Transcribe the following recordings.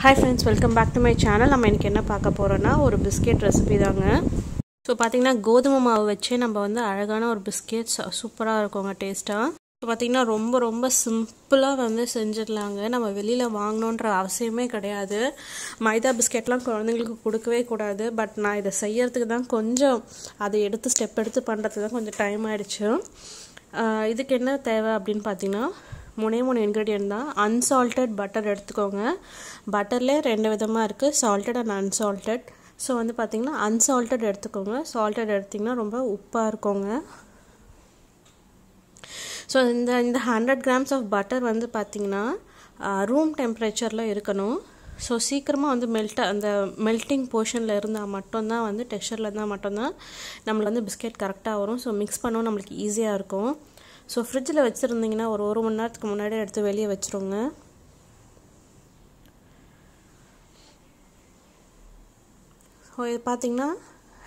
hi friends welcome back to my channel நம்ம எனக்கு என்ன பார்க்க போகிறோன்னா ஒரு பிஸ்கெட் ரெசிபி தாங்க ஸோ பார்த்திங்கன்னா கோதுமை மாவு வச்சு நம்ம வந்து அழகான ஒரு பிஸ்கெட் சூப்பராக இருக்குங்க டேஸ்ட்டாக ஸோ பார்த்திங்கன்னா ரொம்ப ரொம்ப சிம்பிளாக வந்து செஞ்சிடலாங்க நம்ம வெளியில் வாங்கணுன்ற அவசியமே கிடையாது மைதா பிஸ்கெட்லாம் குழந்தைங்களுக்கு கொடுக்கவே கூடாது பட் நான் இதை செய்யறதுக்கு தான் கொஞ்சம் அதை எடுத்து ஸ்டெப் எடுத்து பண்ணுறதுக்கு தான் கொஞ்சம் டைம் ஆகிடுச்சு இதுக்கு என்ன தேவை அப்படின்னு பார்த்தீங்கன்னா மூணே மூணு இன்க்ரீடியன்ட் தான் அன்சால்டட் பட்டர் எடுத்துக்கோங்க பட்டரில் ரெண்டு விதமாக இருக்குது சால்ட்டட் அண்ட் அன்சால்டட் ஸோ வந்து பார்த்திங்கன்னா அன்சால்டட் எடுத்துக்கோங்க சால்ட்டட் எடுத்திங்கன்னா ரொம்ப உப்பாக இருக்கோங்க ஸோ இந்த இந்த ஹண்ட்ரட் கிராம்ஸ் ஆஃப் பட்டர் வந்து பார்த்திங்கன்னா ரூம் டெம்பரேச்சரில் இருக்கணும் ஸோ சீக்கிரமாக வந்து மெல்ட் அந்த மெல்ட்டிங் போர்ஷனில் இருந்தால் மட்டும்தான் வந்து டெக்ஸ்டரில் இருந்தால் மட்டும்தான் நம்மளுக்கு வந்து பிஸ்கெட் கரெக்டாக வரும் ஸோ மிக்ஸ் பண்ணவும் நம்மளுக்கு ஈஸியாக இருக்கும் ஸோ ஃப்ரிட்ஜில் வச்சுருந்தீங்கன்னா ஒரு ஒரு மணி நேரத்துக்கு முன்னாடி எடுத்து வெளியே வச்சுருங்க ஸோ இது பார்த்திங்கன்னா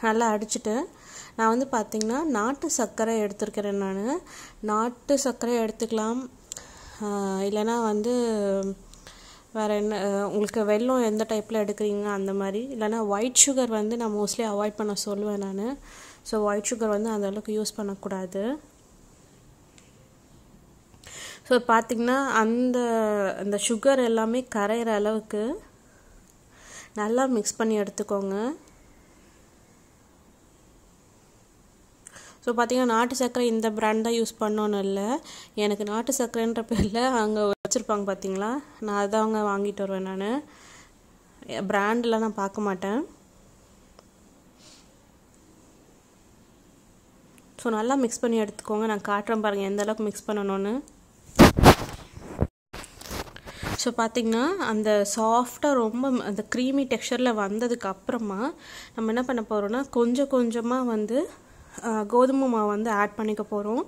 நல்லா அடிச்சுட்டேன் நான் வந்து பார்த்திங்கன்னா நாட்டு சர்க்கரை எடுத்துருக்கிறேன் நான் நாட்டு சர்க்கரை எடுத்துக்கலாம் இல்லைனா வந்து வேறு என்ன உங்களுக்கு வெள்ளம் எந்த டைப்பில் எடுக்கிறீங்க அந்த மாதிரி இல்லைனா ஒயிட் சுகர் வந்து நான் மோஸ்ட்லி அவாய்ட் பண்ண சொல்லுவேன் நான் ஸோ ஒயிட் சுகர் வந்து அந்தளவுக்கு யூஸ் பண்ணக்கூடாது ஸோ பார்த்திங்கன்னா அந்த அந்த சுகர் எல்லாமே கரையிற அளவுக்கு நல்லா மிக்ஸ் பண்ணி எடுத்துக்கோங்க ஸோ பார்த்திங்கன்னா நாட்டு சர்க்கரை இந்த ப்ராண்ட் தான் யூஸ் பண்ணோன்னு இல்லை எனக்கு நாட்டு சர்க்கரைன்ற பேரில் அங்கே வச்சுருப்பாங்க பார்த்தீங்களா நான் அதான் அவங்க வாங்கிட்டு வருவேன் நான் ப்ராண்டில் நான் பார்க்க மாட்டேன் ஸோ நல்லா மிக்ஸ் பண்ணி எடுத்துக்கோங்க நான் காட்டுறேன் பாருங்கள் எந்த அளவுக்கு மிக்ஸ் பண்ணணும்னு ஸோ பார்த்திங்கன்னா அந்த சாஃப்டாக ரொம்ப அந்த க்ரீமி டெக்ஸ்சரில் வந்ததுக்கு அப்புறமா நம்ம என்ன பண்ண போகிறோம்னா கொஞ்சம் கொஞ்சமாக வந்து கோதுமை மாவு வந்து ஆட் பண்ணிக்க போகிறோம்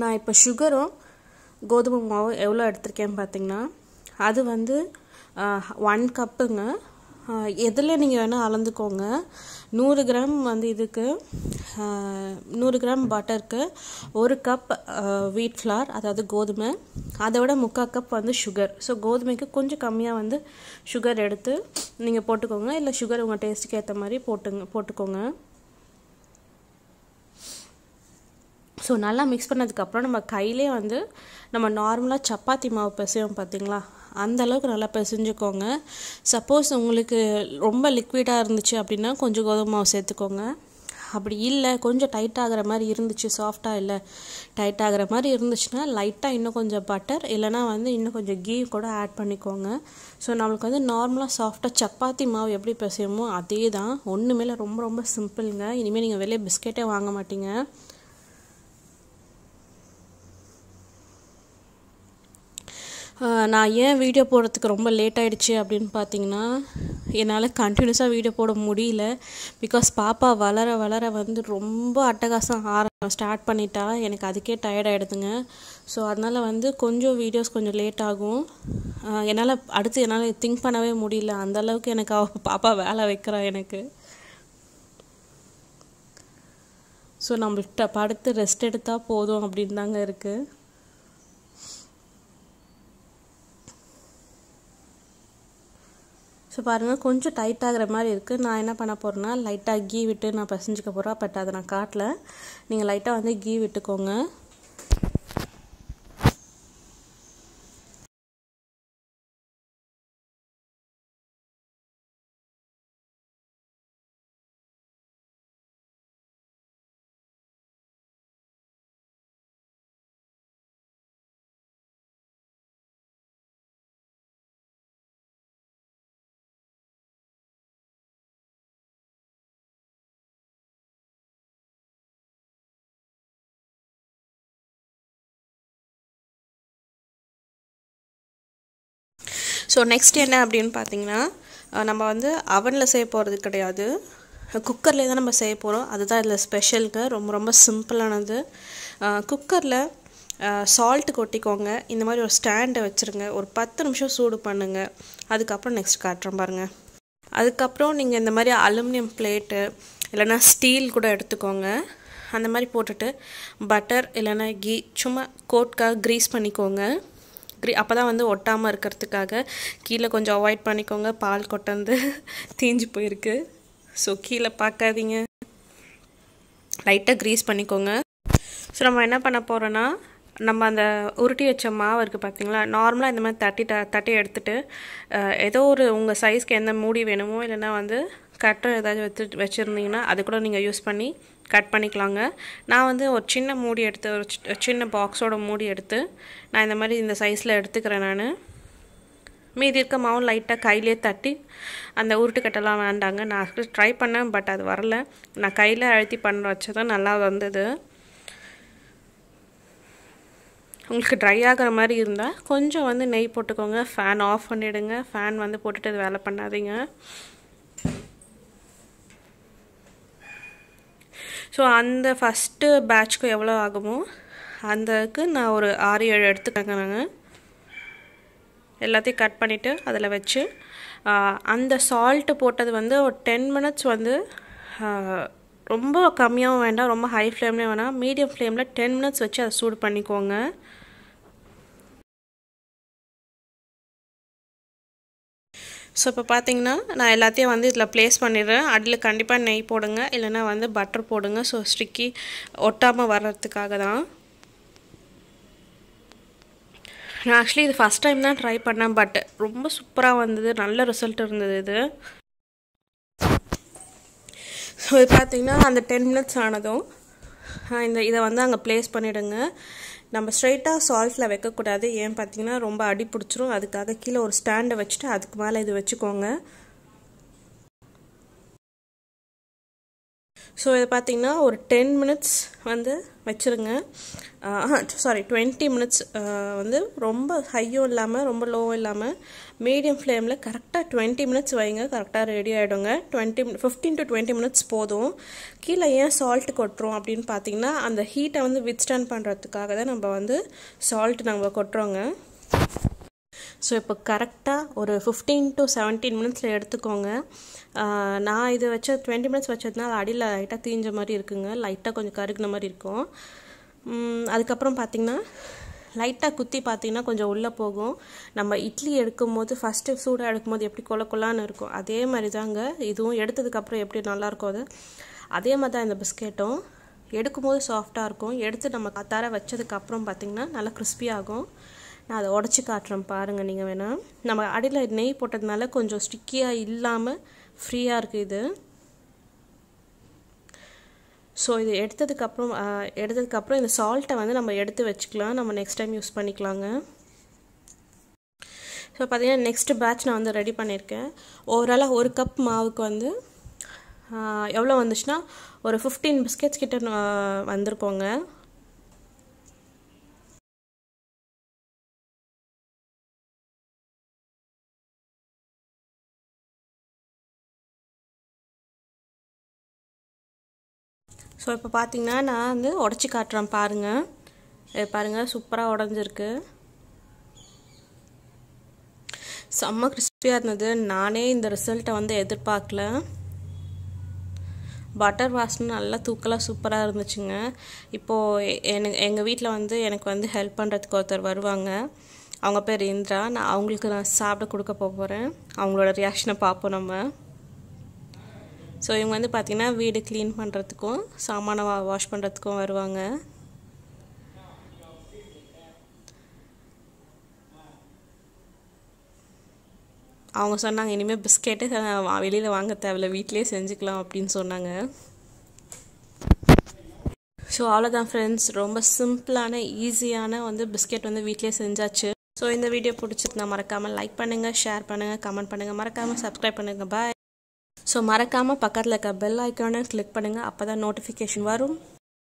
நான் இப்போ சுகரும் கோதுமை மாவு எவ்வளோ எடுத்திருக்கேன்னு பார்த்திங்கன்னா அது வந்து ஒன் கப்புங்க எதில் நீங்கள் வேணால் அளந்துக்கோங்க நூறு கிராம் வந்து இதுக்கு நூறு கிராம் பட்டருக்கு ஒரு கப் வீட் ஃப்ளார் அதாவது கோதுமை அதை விட முக்கால் கப் வந்து சுகர் ஸோ கோதுமைக்கு கொஞ்சம் கம்மியாக வந்து சுகர் எடுத்து நீங்கள் போட்டுக்கோங்க இல்லை சுகர் உங்கள் டேஸ்ட்டுக்கு ஏற்ற மாதிரி போட்டுங்க போட்டுக்கோங்க ஸோ நல்லா மிக்ஸ் பண்ணதுக்கப்புறம் நம்ம கையிலே வந்து நம்ம நார்மலாக சப்பாத்தி மாவு பிசையும் பார்த்திங்களா அந்த அளவுக்கு நல்லா பிசைஞ்சுக்கோங்க சப்போஸ் உங்களுக்கு ரொம்ப லிக்விடாக இருந்துச்சு அப்படின்னா கொஞ்சம் கோதுமை மாவு சேர்த்துக்கோங்க அப்படி இல்லை கொஞ்சம் டைட் ஆகிற மாதிரி இருந்துச்சு சாஃப்டாக இல்லை டைட் ஆகிற மாதிரி இருந்துச்சுன்னா லைட்டாக இன்னும் கொஞ்சம் பட்டர் இல்லைனா வந்து இன்னும் கொஞ்சம் கீ கூட ஆட் பண்ணிக்கோங்க ஸோ நம்மளுக்கு வந்து நார்மலாக சாஃப்டாக சப்பாத்தி மாவு எப்படி பிசையுமோ அதே தான் ஒன்றுமேல ரொம்ப ரொம்ப சிம்பிளுங்க இனிமேல் நீங்கள் வெளியே பிஸ்கெட்டே வாங்க மாட்டீங்க நான் ஏன் வீடியோ போடுறதுக்கு ரொம்ப லேட் ஆகிடுச்சு அப்படின்னு பார்த்தீங்கன்னா என்னால் கண்டினியூஸாக வீடியோ போட முடியல பிகாஸ் பாப்பா வளர வளர வந்து ரொம்ப அட்டகாசம் ஆர ஸ்டார்ட் பண்ணிட்டா எனக்கு அதுக்கே டயர்ட் ஆகிடுதுங்க ஸோ அதனால் வந்து கொஞ்சம் வீடியோஸ் கொஞ்சம் லேட் ஆகும் என்னால் அடுத்து என்னால் திங்க் பண்ணவே முடியல அந்தளவுக்கு எனக்கு அவ பாப்பா வேலை வைக்கிறா எனக்கு ஸோ நம்மள்கிட்ட படுத்து ரெஸ்ட் எடுத்தால் போதும் அப்படின்னு தாங்க இருக்குது ஸோ பாருங்கள் கொஞ்சம் டைட் ஆகிற மாதிரி இருக்குது நான் என்ன பண்ண போகிறேன்னா லைட்டாக கீ விட்டு நான் பசஞ்சிக்க போகிறேன் பட் அதை நான் காட்டல நீங்கள் லைட்டாக வந்து கீ விட்டுக்கோங்க ஸோ நெக்ஸ்ட் என்ன அப்படின்னு பார்த்தீங்கன்னா நம்ம வந்து அவனில் செய்ய போகிறது கிடையாது குக்கர்லேயே தான் நம்ம செய்ய போகிறோம் அதுதான் இதில் ஸ்பெஷலுங்க ரொம்ப ரொம்ப சிம்பிளானது குக்கரில் சால்ட்டு கொட்டிக்கோங்க இந்த மாதிரி ஒரு ஸ்டாண்டை வச்சுருங்க ஒரு பத்து நிமிஷம் சூடு பண்ணுங்கள் அதுக்கப்புறம் நெக்ஸ்ட் காட்டுறோம் பாருங்கள் அதுக்கப்புறம் நீங்கள் இந்த மாதிரி அலுமினியம் பிளேட்டு இல்லைனா ஸ்டீல் கூட எடுத்துக்கோங்க அந்த மாதிரி போட்டுட்டு பட்டர் இல்லைனா கீ சும்மா கோட்காக க்ரீஸ் பண்ணிக்கோங்க க்ரீ அப்போ தான் வந்து ஒட்டாமல் இருக்கிறதுக்காக கீழே கொஞ்சம் அவாய்ட் பண்ணிக்கோங்க பால் கொட்டந்து தீஞ்சு போயிருக்கு ஸோ கீழே பார்க்காதீங்க லைட்டாக க்ரீஸ் பண்ணிக்கோங்க ஸோ நம்ம என்ன பண்ண போகிறோன்னா நம்ம அந்த உருட்டி வச்ச மாவு இருக்குது பார்த்தீங்களா நார்மலாக இந்த மாதிரி தட்டி தட்டி எடுத்துகிட்டு ஏதோ ஒரு உங்கள் சைஸ்க்கு எந்த மூடி வேணுமோ இல்லைன்னா வந்து கட்டம் ஏதாச்சும் வச்சு வச்சுருந்தீங்கன்னா அது கூட நீங்கள் யூஸ் பண்ணி கட் பண்ணிக்கலாங்க நான் வந்து ஒரு சின்ன மூடி எடுத்து ஒரு சின்ன பாக்ஸோட மூடி எடுத்து நான் இந்த மாதிரி இந்த சைஸில் எடுத்துக்கிறேன் நான் மீதி இருக்க மாவும் லைட்டாக கையிலே தட்டி அந்த உருட்டுக்கட்டெல்லாம் வேண்டாங்க நான் ட்ரை பண்ணேன் பட் அது வரல நான் கையில் அழுத்தி பண்ண வச்சதும் நல்லா வந்தது உங்களுக்கு ட்ரை ஆகிற மாதிரி இருந்தால் கொஞ்சம் வந்து நெய் போட்டுக்கோங்க ஃபேன் ஆஃப் பண்ணிவிடுங்க ஃபேன் வந்து போட்டுட்டு வேலை பண்ணாதீங்க ஸோ அந்த ஃபஸ்ட்டு பேட்ச்க்கு எவ்வளோ ஆகுமோ அந்தக்கு நான் ஒரு ஆறு ஏழு எடுத்துக்கங்க நாங்கள் எல்லாத்தையும் கட் பண்ணிவிட்டு அதில் வச்சு அந்த சால்ட்டு போட்டது வந்து ஒரு டென் மினிட்ஸ் வந்து ரொம்ப கம்மியாகவும் வேண்டாம் ரொம்ப ஹை ஃப்ளேம்லேயும் வேணாம் மீடியம் ஃப்ளேமில் டென் மினிட்ஸ் வச்சு அதை சூடு பண்ணிக்கோங்க ஸோ இப்போ பார்த்தீங்கன்னா நான் எல்லாத்தையும் வந்து இதில் ப்ளேஸ் பண்ணிடுறேன் அடியில் கண்டிப்பாக நெய் போடுங்க இல்லைனா வந்து பட்டர் போடுங்க ஸோ ஸ்டிக்கி ஒட்டாமல் வர்றதுக்காக தான் நான் ஆக்சுவலி இது ஃபஸ்ட் டைம் தான் ட்ரை பண்ணேன் பட் ரொம்ப சூப்பராக வந்தது நல்ல ரிசல்ட் இருந்தது இது ஸோ இது பார்த்திங்கன்னா அந்த டென் மினிட்ஸ் ஆனதும் இந்த இதை வந்து அங்கே ப்ளேஸ் பண்ணிவிடுங்க நம்ம ஸ்ட்ரைட்டாக சால்ட்டில் வைக்கக்கூடாது ஏன் பார்த்தீங்கன்னா ரொம்ப அடி பிடிச்சிரும் அதுக்காக கீழே ஒரு ஸ்டாண்டை வச்சுட்டு அதுக்கு மேலே இது வச்சுக்கோங்க ஸோ இதை பார்த்திங்கன்னா ஒரு டென் மினிட்ஸ் வந்து வச்சுருங்க சாரி டுவெண்ட்டி மினிட்ஸ் வந்து ரொம்ப ஹையும் இல்லாமல் ரொம்ப லோவும் இல்லாமல் மீடியம் ஃப்ளேமில் கரெக்டாக டுவெண்ட்டி மினிட்ஸ் வைங்க கரெக்டாக ரெடி ஆகிடுங்க twenty fifteen to twenty minutes போதும் கீழே ஏன் சால்ட் கொட்டுறோம் அப்படின்னு பார்த்தீங்கன்னா அந்த ஹீட்டை வந்து வித்ஸ்டாண்ட் பண்ணுறதுக்காக தான் நம்ம வந்து சால்ட் நம்ம கொட்டுறோங்க ஸோ இப்போ கரெக்டாக ஒரு ஃபிஃப்டீன் டு செவன்டீன் மினிட்ஸில் எடுத்துக்கோங்க நான் இதை வச்ச டுவெண்ட்டி மினிட்ஸ் வச்சதுனால அடியில் லைட்டாக தீஞ்ச மாதிரி இருக்குங்க லைட்டாக கொஞ்சம் கருகின மாதிரி இருக்கும் அதுக்கப்புறம் பார்த்திங்கன்னா லைட்டாக குத்தி பார்த்தீங்கன்னா கொஞ்சம் உள்ளே போகும் நம்ம இட்லி எடுக்கும் போது ஃபஸ்ட்டு சூடாக எடுக்கும்போது எப்படி கொல கொலான்னு இருக்கும் அதே மாதிரி தாங்க இதுவும் எடுத்ததுக்கப்புறம் எப்படி நல்லாயிருக்கும் அது அதே மாதிரி தான் இந்த பிஸ்கெட்டும் எடுக்கும்போது சாஃப்டாக இருக்கும் எடுத்து நம்ம கத்தார வச்சதுக்கப்புறம் பார்த்திங்கன்னா நல்லா கிறிஸ்பியாகும் நான் அதை உடச்சி காட்டுறேன் பாருங்கள் நீங்கள் வேணால் நம்ம அடியில் நெய் போட்டதுனால கொஞ்சம் ஸ்டிக்கியாக இல்லாமல் ஃப்ரீயாக இருக்குது இது ஸோ இது எடுத்ததுக்கப்புறம் எடுத்ததுக்கப்புறம் இந்த சால்ட்டை வந்து நம்ம எடுத்து வச்சுக்கலாம் நம்ம நெக்ஸ்ட் டைம் யூஸ் பண்ணிக்கலாங்க ஸோ பார்த்திங்கன்னா நெக்ஸ்ட் பேட்ச் நான் வந்து ரெடி பண்ணியிருக்கேன் ஓவராலாக ஒரு கப் மாவுக்கு வந்து எவ்வளோ வந்துச்சுன்னா ஒரு ஃபிஃப்டீன் பிஸ்கெட்ஸ் கிட்ட வந்திருக்கோங்க ஸோ இப்போ பார்த்திங்கன்னா நான் வந்து உடச்சி காட்டுறேன் பாருங்கள் பாருங்கள் சூப்பராக உடஞ்சிருக்கு செம்ம கிறிஸ்பியாக இருந்தது நானே இந்த ரிசல்ட்டை வந்து எதிர்பார்க்கல பட்டர் வாசனை நல்லா தூக்கலாக சூப்பராக இருந்துச்சுங்க இப்போது எனக்கு எங்கள் வீட்டில் வந்து எனக்கு வந்து ஹெல்ப் பண்ணுறதுக்கு ஒருத்தர் வருவாங்க அவங்க பேர் இந்திரா நான் அவங்களுக்கு நான் சாப்பிட கொடுக்க போகிறேன் அவங்களோட ரியாக்ஷனை பார்ப்போம் நம்ம ஸோ இவங்க வந்து பார்த்திங்கன்னா வீடு க்ளீன் பண்ணுறதுக்கும் சாமானை வா வாஷ் பண்ணுறதுக்கும் வருவாங்க அவங்க சொன்னாங்க இனிமேல் பிஸ்கெட்டே வெளியில் வாங்க தேவையில்ல வீட்லேயே செஞ்சுக்கலாம் அப்படின்னு சொன்னாங்க ஸோ அவ்வளோதான் ஃப்ரெண்ட்ஸ் ரொம்ப சிம்பிளான ஈஸியான வந்து பிஸ்கெட் வந்து வீட்லேயே செஞ்சாச்சு ஸோ இந்த வீடியோ பிடிச்சிருந்தா மறக்காமல் லைக் பண்ணுங்கள் ஷேர் பண்ணுங்கள் கமெண்ட் பண்ணுங்கள் மறக்காமல் சப்ஸ்கிரைப் பண்ணுங்கள் பாய் ஸோ மறக்காமல் பக்கத்தில் இருக்க பெல் ஐக்கானை கிளிக் பண்ணுங்கள் அப்போ தான் நோட்டிஃபிகேஷன் வரும்